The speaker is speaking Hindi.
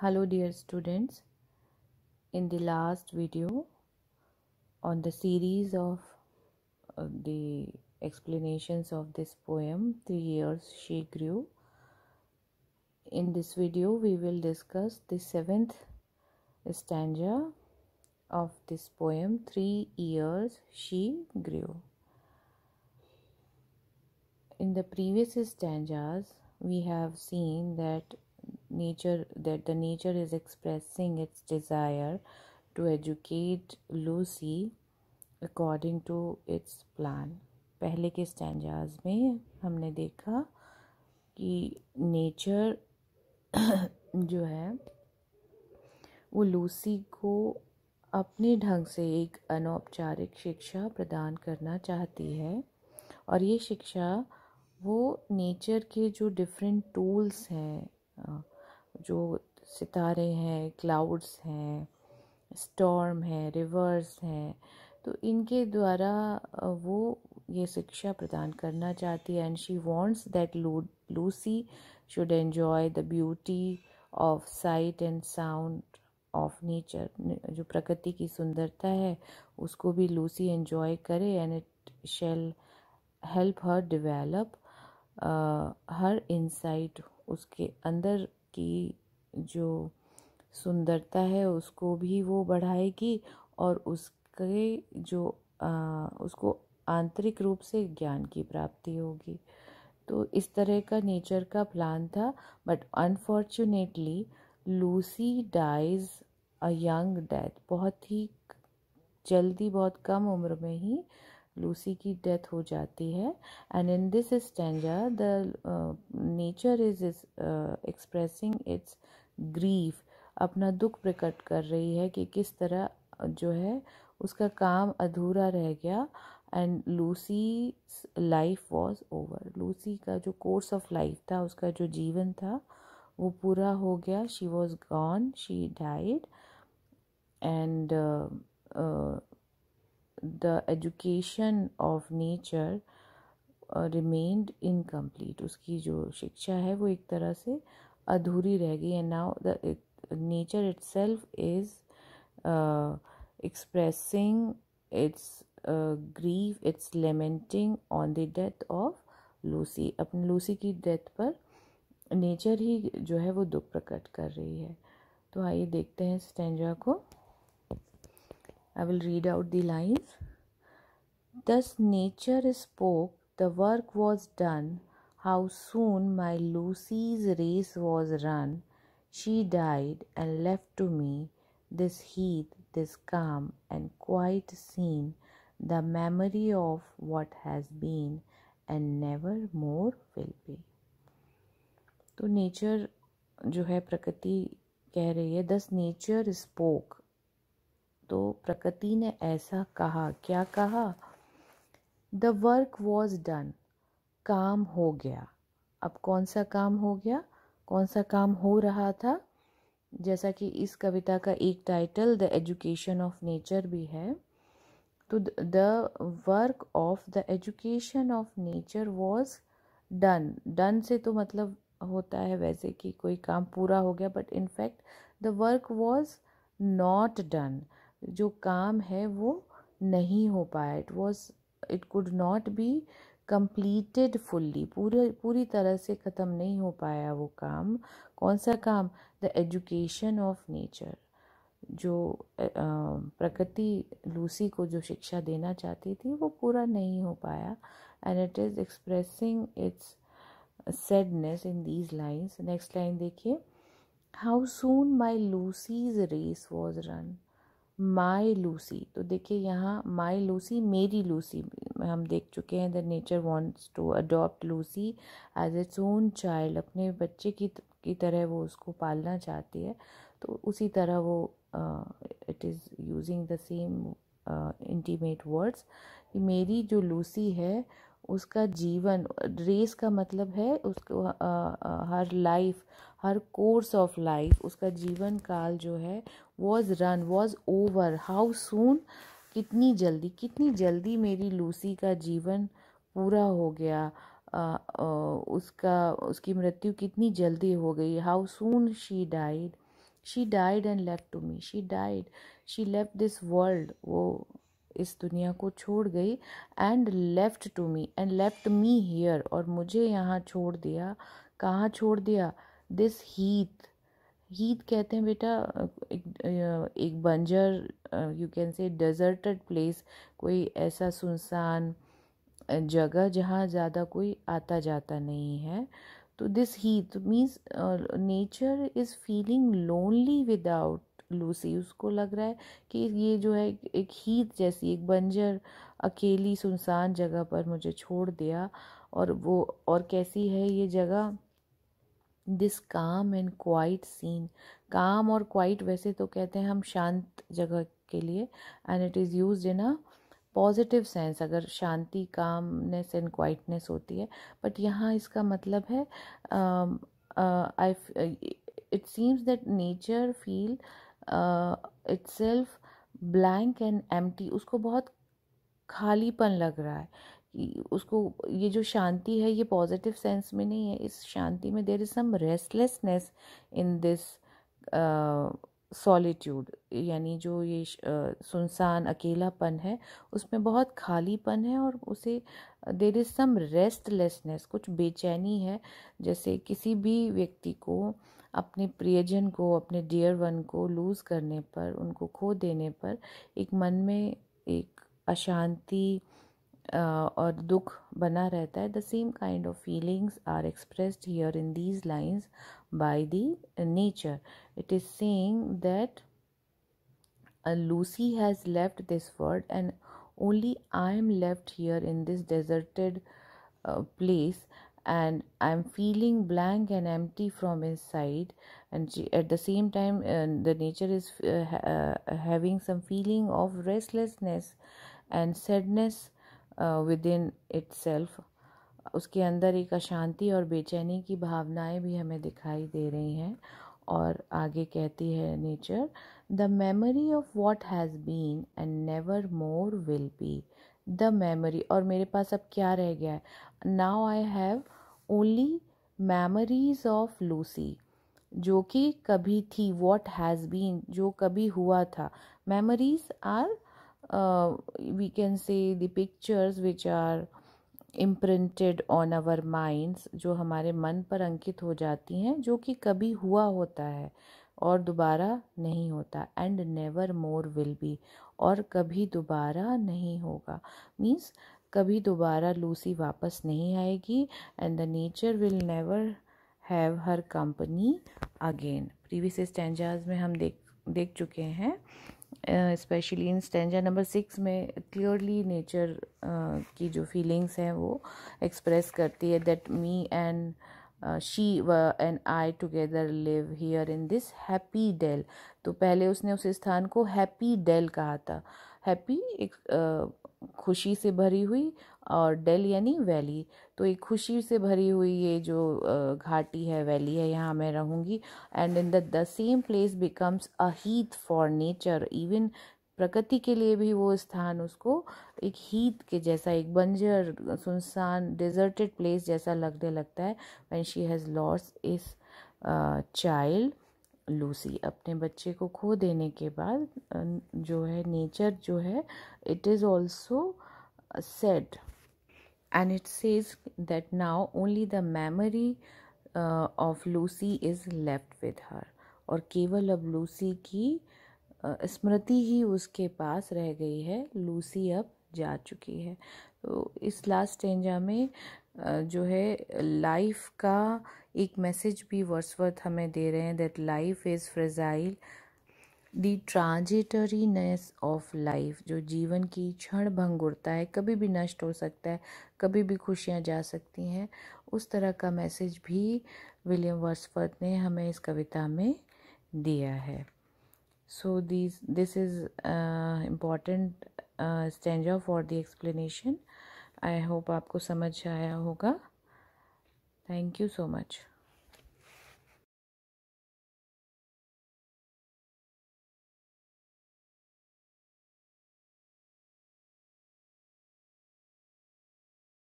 hello dear students in the last video on the series of uh, the explanations of this poem three years she grew in this video we will discuss the seventh stanza of this poem three years she grew in the previous stanzas we have seen that nature that the nature is expressing its desire to educate Lucy according to its plan पहले के स्टैंजाज में हमने देखा कि नेचर जो है वो लूसी को अपने ढंग से एक अनौपचारिक शिक्षा प्रदान करना चाहती है और ये शिक्षा वो नेचर के जो डिफरेंट टूल्स हैं जो सितारे हैं क्लाउड्स हैं स्टॉर्म हैं रिवर्स हैं तो इनके द्वारा वो ये शिक्षा प्रदान करना चाहती है and she wants that Lucy should enjoy the beauty of sight and sound of nature जो प्रकृति की सुंदरता है उसको भी लूसी एन्जॉय करे and it shall help her develop her insight उसके अंदर की जो सुंदरता है उसको भी वो बढ़ाएगी और उसके जो आ, उसको आंतरिक रूप से ज्ञान की प्राप्ति होगी तो इस तरह का नेचर का प्लान था but unfortunately Lucy dies a young death बहुत ही जल्दी बहुत कम उम्र में ही लूसी की डेथ हो जाती है and in this stanza the nature is is expressing its grief अपना दुख प्रकट कर रही है कि किस तरह uh, जो है उसका काम अधूरा रह गया and Lucy life was over Lucy का जो कोर्स ऑफ लाइफ था उसका जो जीवन था वो पूरा हो गया she was gone she died and the education of nature remained incomplete उसकी जो शिक्षा है वो एक तरह से अधूरी रह गई and now the nature itself is expressing its uh, it's lamenting on the death of Lucy अपनी लूसी की डेथ पर नेचर ही जो है वो दुख प्रकट कर रही है तो आइए देखते हैं स्टेंजा को I will read out the lines. Thus nature spoke, the work was done. How soon my Lucy's race was run. She died and left to me this heath, this calm and quiet scene, the memory of what has been and never more will be. तो नेचर जो है प्रकृति कह रही है दस नेचर स्पोक तो प्रकृति ने ऐसा कहा क्या कहा द वर्क वॉज डन काम हो गया अब कौन सा काम हो गया कौन सा काम हो रहा था जैसा कि इस कविता का एक title the education of nature भी है तो the work of the education of nature was done done से तो मतलब होता है वैसे कि कोई काम पूरा हो गया but in fact the work was not done जो काम है वो नहीं हो पाया it was it could not be completed fully पूरे पूरी तरह से ख़त्म नहीं हो पाया वो काम कौन सा काम द एजुकेशन ऑफ नेचर जो प्रकृति लूसी को जो शिक्षा देना चाहती थी वो पूरा नहीं हो पाया and it is expressing its sadness in these lines next line देखिए how soon my Lucy's race was run my Lucy तो देखिए यहाँ माई लूसी मेरी लूसी हम देख चुके हैं the nature wants to adopt Lucy as its own child अपने बच्चे की की तरह वो उसको पालना चाहती है तो उसी तरह वो it is using the same intimate words कि मेरी जो लूसी है उसका जीवन रेस का मतलब है उसको her life her course of life उसका जीवन काल जो है was run was over how soon कितनी जल्दी कितनी जल्दी मेरी लूसी का जीवन पूरा हो गया आ, आ, उसका उसकी मृत्यु कितनी जल्दी हो गई how soon she died she died and left to me she died she left this world वो इस दुनिया को छोड़ गई and left to me and left me here और मुझे यहाँ छोड़ दिया कहाँ छोड़ दिया दिस हीथ हीथ कहते हैं बेटा एक, एक बंजर you can say deserted place कोई ऐसा सुनसान जगह जहाँ ज़्यादा कोई आता जाता नहीं है तो this heath means nature is feeling lonely without Lucy उसको लग रहा है कि ये जो है एक हीत जैसी एक बंजर अकेली सुनसान जगह पर मुझे छोड़ दिया और वो और कैसी है ये जगह दिस काम एंड क्वाइट सीन काम और क्वाइट वैसे तो कहते हैं हम शांत जगह के लिए and it is use in a positive sense अगर शांति कामनेस एंड क्वाइटनेस होती है बट यहाँ इसका मतलब है I it seems that nature feel its self blank and empty उसको बहुत खालीपन लग रहा है उसको ये जो शांति है ये पॉजिटिव सेंस में नहीं है इस शांति में there is some restlessness in this solitude यानी जो ये सुनसान अकेलापन है उसमें बहुत खालीपन है और उसे देर इज़ सम रेस्टलेसनेस कुछ बेचैनी है जैसे किसी भी व्यक्ति को अपने प्रियजन को अपने डियर वन को लूज़ करने पर उनको खो देने पर एक मन में एक अशांति uh, dukh bana rehta hai the same kind of feelings are expressed here in these lines by the nature it is saying that lucy has left this world and only i am left here in this deserted uh, place and i'm feeling blank and empty from inside and at the same time uh, the nature is uh, having some feeling of restlessness and sadness within itself उसके अंदर एक अशांति और बेचैनी की भावनाएं भी हमें दिखाई दे रही हैं और आगे कहती है nature the memory of what has been and never more will be the memory और मेरे पास अब क्या रह गया है now I have only memories of Lucy जो कि कभी थी वॉट हैज़ बीन जो कभी हुआ था memories are uh, we can say the pictures which are imprinted on our minds जो हमारे मन पर अंकित हो जाती हैं जो कि कभी हुआ होता है और दोबारा नहीं होता and never more will be और कभी दोबारा नहीं होगा मीन्स कभी दोबारा लूसी वापस नहीं आएगी and the nature will never have her company again previous stanzas में हम देख देख चुके हैं specially in stanza number six में क्लियरली नेचर uh, की जो फीलिंग्स हैं वो एक्सप्रेस करती है that me and she we and I together live here in this happy dell तो पहले उसने उस स्थान को हैप्पी डेल कहा था हैप्पी एक uh, खुशी से भरी हुई और डेल यानी वैली तो एक खुशी से भरी हुई ये जो घाटी है वैली है यहाँ मैं रहूँगी and in the the same place becomes a heath for nature even प्रकृति के लिए भी वो स्थान उसको एक हीत के जैसा एक बंजर सुनसान डिजर्टेड प्लेस जैसा लगने लगता है when she has loss is child Lucy अपने बच्चे को खो देने के बाद जो है नेचर जो है it is also sad and it says that now only the memory of Lucy is left with her और केवल अब लूसी की स्मृति ही उसके पास रह गई है लूसी अब जा चुकी है तो इस लास्ट स्टेंजा में जो है लाइफ का एक मैसेज भी वर्सवर्थ हमें दे रहे हैं that life is fragile the transitoriness of life जो जीवन की क्षण भंगुरता है कभी भी नष्ट हो सकता है कभी भी खुशियाँ जा सकती हैं उस तरह का मैसेज भी विलियम वर्सवर्थ ने हमें इस कविता में दिया है so this this is important stanza for the explanation I hope आपको समझ आया होगा Thank you so much.